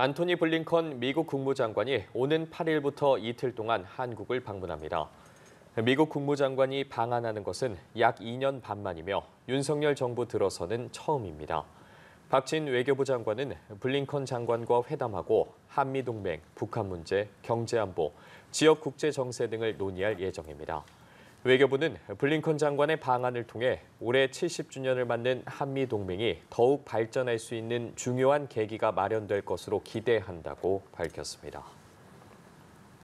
안토니 블링컨 미국 국무장관이 오는 8일부터 이틀 동안 한국을 방문합니다. 미국 국무장관이 방한하는 것은 약 2년 반 만이며 윤석열 정부 들어서는 처음입니다. 박진 외교부 장관은 블링컨 장관과 회담하고 한미동맹, 북한 문제, 경제안보, 지역 국제 정세 등을 논의할 예정입니다. 외교부는 블링컨 장관의 방안을 통해 올해 70주년을 맞는 한미 동맹이 더욱 발전할 수 있는 중요한 계기가 마련될 것으로 기대한다고 밝혔습니다.